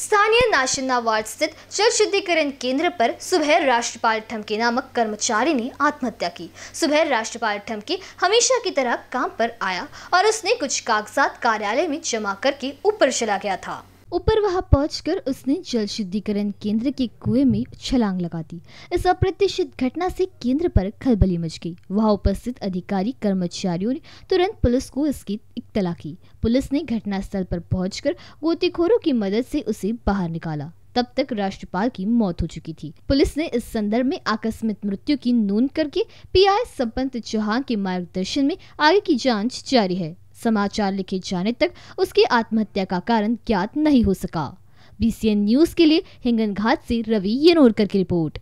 स्थानीय वार्ड स्थित जल शुद्धिकरण केंद्र पर सुबह राष्ट्रपाल ठमके नामक कर्मचारी ने आत्महत्या की सुबह राष्ट्रपाल ठमके हमेशा की तरह काम पर आया और उसने कुछ कागजात कार्यालय में जमा करके ऊपर चला गया था ऊपर वहां पहुंचकर उसने जल शुद्धिकरण केंद्र के कुएं में छलांग लगा दी इस अप्रत्याशित घटना से केंद्र पर खलबली मच गई वहां उपस्थित अधिकारी कर्मचारियों ने तुरंत पुलिस को इसकी इतला की पुलिस ने घटनास्थल पर पहुंचकर गोतीखोरों की मदद से उसे बाहर निकाला तब तक राष्ट्रपाल की मौत हो चुकी थी पुलिस ने इस संदर्भ में आकस्मिक मृत्यु की नोंद करके पीआई आई चौहान के मार्गदर्शन में आगे की जांच जारी है समाचार लिखे जाने तक उसकी आत्महत्या का कारण ज्ञात नहीं हो सका बीसीएन न्यूज के लिए हिंगन घाट से रवि येनोरकर की रिपोर्ट